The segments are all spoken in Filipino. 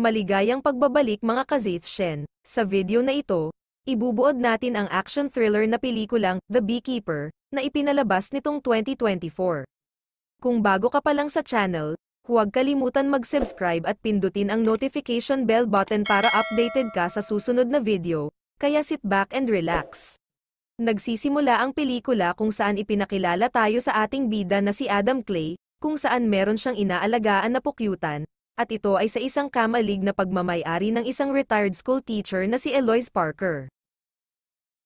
Maligayang pagbabalik mga kazitshen. Sa video na ito, ibubuod natin ang action thriller na pelikulang The Beekeeper na ipinalabas nitong 2024. Kung bago ka pa lang sa channel, huwag kalimutan mag-subscribe at pindutin ang notification bell button para updated ka sa susunod na video, kaya sit back and relax. Nagsisimula ang pelikula kung saan ipinakilala tayo sa ating bida na si Adam Clay, kung saan meron siyang inaalagaan na pukyutan, at ito ay sa isang kamalig na pagmamayari ng isang retired school teacher na si Eloise Parker.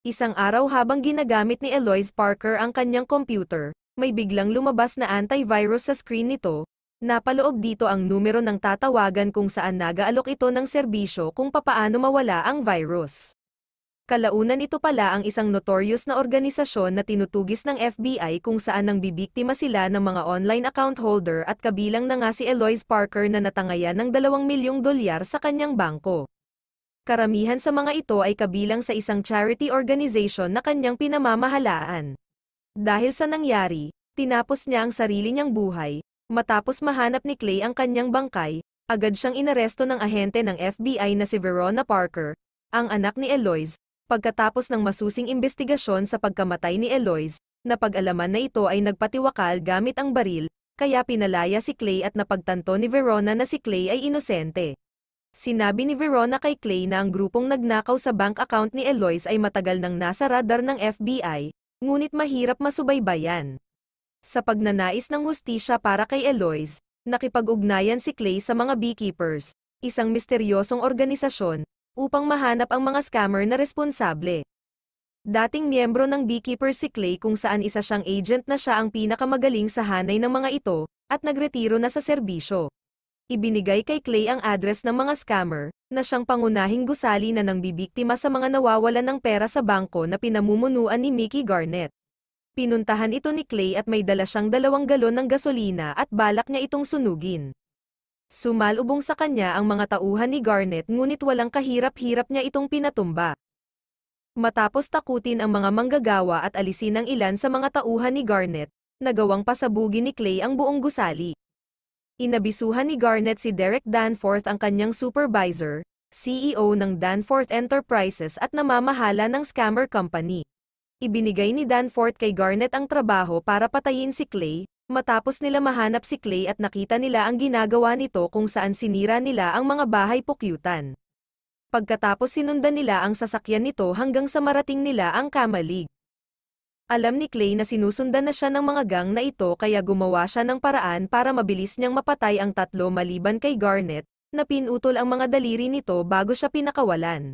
Isang araw habang ginagamit ni Eloise Parker ang kanyang computer, may biglang lumabas na antivirus sa screen nito, napaloob dito ang numero ng tatawagan kung saan nag-aalok ito ng serbisyo kung papaano mawala ang virus. Kalaunan ito pala ang isang notorious na organisasyon na tinutugis ng FBI kung saan nang bibiktima sila ng mga online account holder at kabilang na nga si Eloise Parker na natangayan ng 2 milyong dolyar sa kanyang bangko. Karamihan sa mga ito ay kabilang sa isang charity organization na kanyang pinamamahalaan. Dahil sa nangyari, tinapos niya ang sarili niyang buhay, matapos mahanap ni Clay ang kanyang bangkay, agad siyang inaresto ng ahente ng FBI na si Verona Parker, ang anak ni Eloise, Pagkatapos ng masusing imbestigasyon sa pagkamatay ni Eloise, napag-alaman na ito ay nagpatiwakal gamit ang baril, kaya pinalaya si Clay at napagtanto ni Verona na si Clay ay inosente. Sinabi ni Verona kay Clay na ang grupong nagnakaw sa bank account ni Eloise ay matagal nang nasa radar ng FBI, ngunit mahirap masubaybayan. Sa pagnanais ng hustisya para kay Eloise, nakipag-ugnayan si Clay sa mga beekeepers, isang misteryosong organisasyon, upang mahanap ang mga scammer na responsable. Dating miyembro ng Beekeeper si Clay kung saan isa siyang agent na siya ang pinakamagaling sa hanay ng mga ito, at nagretiro na sa serbisyo. Ibinigay kay Clay ang address ng mga scammer, na siyang pangunahing gusali na nang bibiktima sa mga nawawalan ng pera sa bangko na pinamumunuan ni Mickey Garnett. Pinuntahan ito ni Clay at may dala siyang dalawang galon ng gasolina at balak niya itong sunugin. Sumalubong sa kanya ang mga tauhan ni Garnet ngunit walang kahirap-hirap niya itong pinatumba. Matapos takutin ang mga manggagawa at alisin ang ilan sa mga tauhan ni Garnet, nagawang pasabugin ni Clay ang buong gusali. Inabisuhan ni Garnet si Derek Danforth ang kanyang supervisor, CEO ng Danforth Enterprises at namamahala ng scammer company. Ibinigay ni Danforth kay Garnet ang trabaho para patayin si Clay, Matapos nila mahanap si Clay at nakita nila ang ginagawa nito kung saan sinira nila ang mga bahay pukyutan. Pagkatapos sinundan nila ang sasakyan nito hanggang sa marating nila ang kamalig. Alam ni Clay na sinusundan na siya ng mga gang na ito kaya gumawa siya ng paraan para mabilis niyang mapatay ang tatlo maliban kay Garnet, na pinutol ang mga daliri nito bago siya pinakawalan.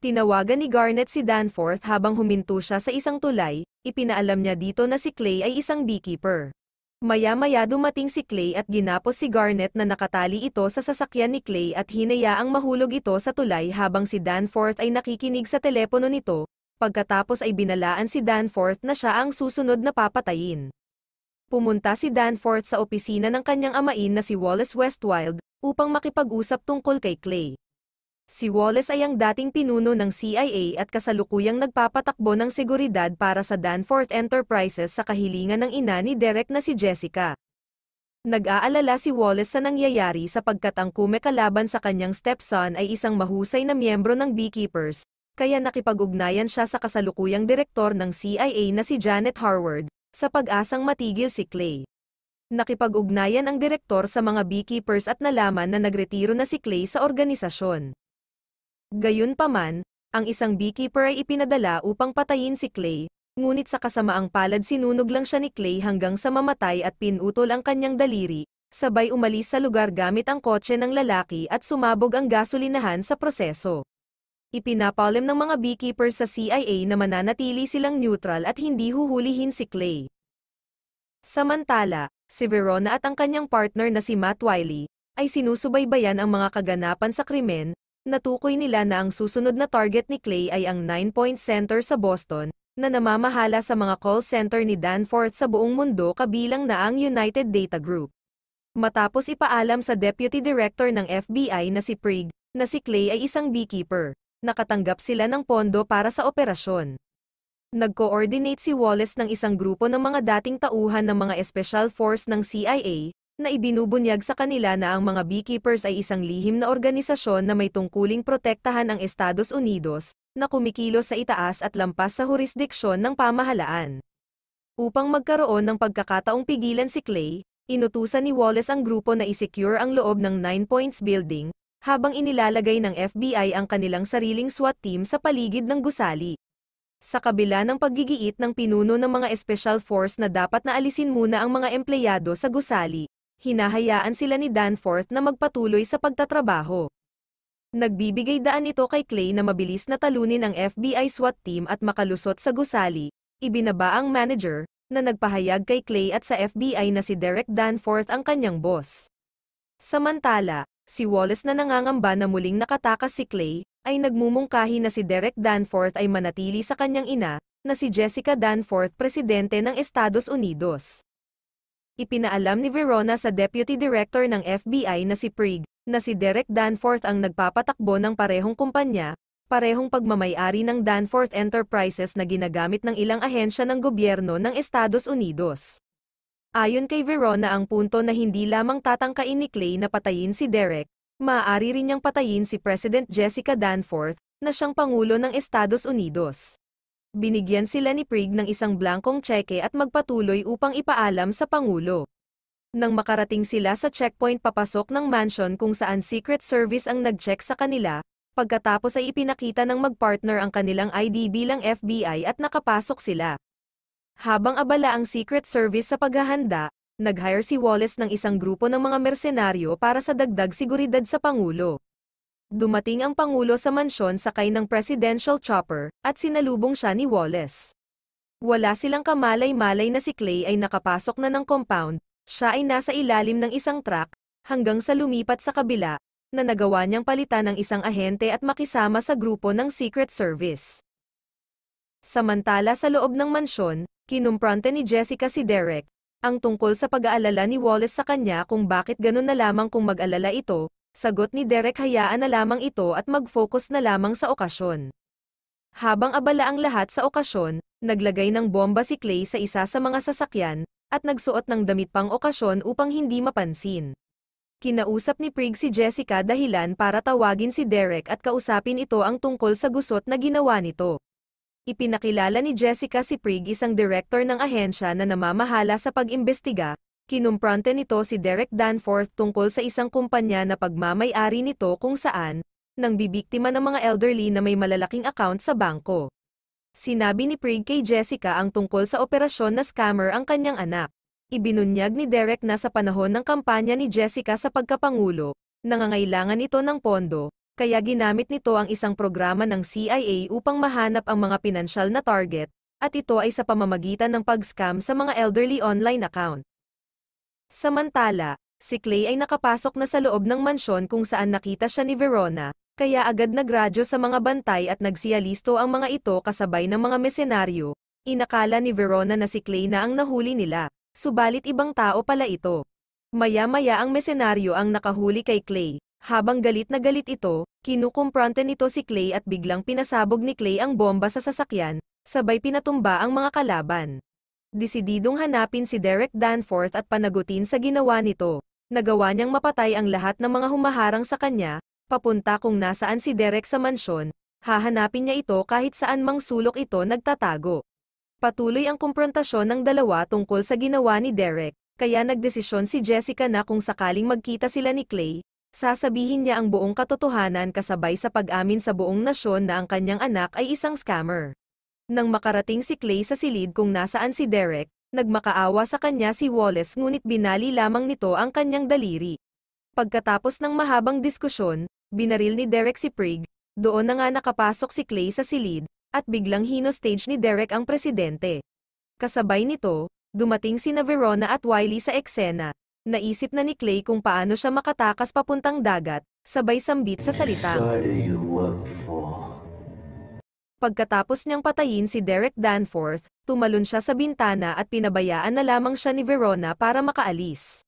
Tinawagan ni Garnet si Danforth habang huminto siya sa isang tulay, ipinaalam niya dito na si Clay ay isang beekeeper. Maya-maya dumating si Clay at ginapos si Garnet na nakatali ito sa sasakyan ni Clay at hinayaang mahulog ito sa tulay habang si Danforth ay nakikinig sa telepono nito, pagkatapos ay binalaan si Danforth na siya ang susunod na papatayin. Pumunta si Danforth sa opisina ng kanyang amain na si Wallace Westwild upang makipag-usap tungkol kay Clay. Si Wallace ay ang dating pinuno ng CIA at kasalukuyang nagpapatakbo ng seguridad para sa Danforth Enterprises sa kahilingan ng ina ni Derek na si Jessica. Nag-aalala si Wallace sa nangyayari sapagkat ang kume kalaban sa kanyang stepson ay isang mahusay na miyembro ng Beekeepers, kaya nakipag-ugnayan siya sa kasalukuyang direktor ng CIA na si Janet Harward, sa pag-asang matigil si Clay. Nakipag-ugnayan ang direktor sa mga beekeepers at nalaman na nagretiro na si Clay sa organisasyon. Gayunpaman, ang isang beekeeper ay ipinadala upang patayin si Clay, ngunit sa kasamaang palad sinunog lang siya ni Clay hanggang sa mamatay at pinutol ang kanyang daliri, sabay umalis sa lugar gamit ang kotse ng lalaki at sumabog ang gasolinahan sa proseso. Ipinapalam ng mga beekeepers sa CIA na mananatili silang neutral at hindi huhulihin si Clay. Samantala, si Verona at ang kanyang partner na si Matt Wiley, ay sinusubaybayan ang mga kaganapan sa krimen, natukoy nila na ang susunod na target ni Clay ay ang Nine Point Center sa Boston, na namamahala sa mga call center ni Danforth sa buong mundo kabilang na ang United Data Group. Matapos ipaalam sa Deputy Director ng FBI na si Prig, na si Clay ay isang beekeeper, nakatanggap sila ng pondo para sa operasyon. Nag-coordinate si Wallace ng isang grupo ng mga dating tauhan ng mga Special Force ng CIA, na ibinubunyag sa kanila na ang mga beekeepers ay isang lihim na organisasyon na may tungkuling protektahan ang Estados Unidos, na kumikilos sa itaas at lampas sa hurisdiksyon ng pamahalaan. Upang magkaroon ng pagkakataong pigilan si Clay, inutusan ni Wallace ang grupo na isecure ang loob ng Nine Points Building, habang inilalagay ng FBI ang kanilang sariling SWAT team sa paligid ng gusali. Sa kabila ng paggigiit ng pinuno ng mga special force na dapat na alisin muna ang mga empleyado sa gusali, hinahayaan sila ni Danforth na magpatuloy sa pagtatrabaho. Nagbibigay daan ito kay Clay na mabilis na talunin ang FBI SWAT team at makalusot sa gusali, ibinaba ang manager, na nagpahayag kay Clay at sa FBI na si Derek Danforth ang kanyang boss. Samantala, si Wallace na nangangamba na muling nakatakas si Clay, ay nagmumungkahi na si Derek Danforth ay manatili sa kanyang ina, na si Jessica Danforth presidente ng Estados Unidos. Ipinaalam ni Verona sa Deputy Director ng FBI na si Prig, na si Derek Danforth ang nagpapatakbo ng parehong kumpanya, parehong pagmamayari ng Danforth Enterprises na ginagamit ng ilang ahensya ng gobyerno ng Estados Unidos. Ayon kay Verona ang punto na hindi lamang tatangkain ni Clay na patayin si Derek, maaari rin niyang patayin si President Jessica Danforth, na siyang Pangulo ng Estados Unidos binigyan sila ni Prig ng isang blankong tseke at magpatuloy upang ipaalam sa Pangulo. Nang makarating sila sa checkpoint papasok ng mansion kung saan Secret Service ang nag-check sa kanila, pagkatapos ay ipinakita ng magpartner ang kanilang ID bilang FBI at nakapasok sila. Habang abala ang Secret Service sa paghahanda, nag-hire si Wallace ng isang grupo ng mga mersenaryo para sa dagdag seguridad sa Pangulo. Dumating ang Pangulo sa mansyon sakay ng presidential chopper, at sinalubong siya ni Wallace. Wala silang kamalay-malay na si Clay ay nakapasok na ng compound, siya ay nasa ilalim ng isang truck, hanggang sa lumipat sa kabila, na nagawa niyang palitan ng isang ahente at makisama sa grupo ng Secret Service. Samantala sa loob ng mansyon, kinumpronte ni Jessica si Derek, ang tungkol sa pag-aalala ni Wallace sa kanya kung bakit ganun na lamang kung mag-alala ito, Sagot ni Derek hayaan na lamang ito at mag-focus na lamang sa okasyon. Habang abala ang lahat sa okasyon, naglagay ng bomba si Clay sa isa sa mga sasakyan, at nagsuot ng damit pang okasyon upang hindi mapansin. Kinausap ni Prig si Jessica dahilan para tawagin si Derek at kausapin ito ang tungkol sa gusot na ginawa nito. Ipinakilala ni Jessica si Prig isang director ng ahensya na namamahala sa pag-imbestiga, Kinumpronte nito si Derek Danforth tungkol sa isang kumpanya na pagmamayari nito kung saan, nang bibiktima ng mga elderly na may malalaking account sa bangko. Sinabi ni Prig kay Jessica ang tungkol sa operasyon na scammer ang kanyang anak. Ibinunyag ni Derek na sa panahon ng kampanya ni Jessica sa pagkapangulo, nangangailangan ito ng pondo, kaya ginamit nito ang isang programa ng CIA upang mahanap ang mga pinansyal na target, at ito ay sa pamamagitan ng pag-scam sa mga elderly online account. Samantala, si Clay ay nakapasok na sa loob ng mansyon kung saan nakita siya ni Verona, kaya agad nagradyo sa mga bantay at nagsiyalisto ang mga ito kasabay ng mga mesenaryo. Inakala ni Verona na si Clay na ang nahuli nila, subalit ibang tao pala ito. Maya-maya ang mesenaryo ang nakahuli kay Clay. Habang galit na galit ito, kinukumpronta nito si Clay at biglang pinasabog ni Clay ang bomba sa sasakyan, sabay pinatumba ang mga kalaban. Disididong hanapin si Derek Danforth at panagutin sa ginawa nito. Nagawa niyang mapatay ang lahat ng mga humaharang sa kanya, papunta kung nasaan si Derek sa mansyon, hahanapin niya ito kahit saan mang sulok ito nagtatago. Patuloy ang kumprontasyon ng dalawa tungkol sa ginawa ni Derek, kaya nagdesisyon si Jessica na kung sakaling magkita sila ni Clay, sasabihin niya ang buong katotohanan kasabay sa pag-amin sa buong nasyon na ang kanyang anak ay isang scammer. Nang makarating si Clay sa silid kung nasaan si Derek, nagmakaawa sa kanya si Wallace ngunit binali lamang nito ang kanyang daliri. Pagkatapos ng mahabang diskusyon, binaril ni Derek si Prig, doon na nga nakapasok si Clay sa silid, at biglang hino-stage ni Derek ang presidente. Kasabay nito, dumating sina Verona at Wiley sa eksena. Naisip na ni Clay kung paano siya makatakas papuntang dagat, sabay sambit sa salita. Pagkatapos niyang patayin si Derek Danforth, tumalon siya sa bintana at pinabayaan na lamang siya ni Verona para makaalis.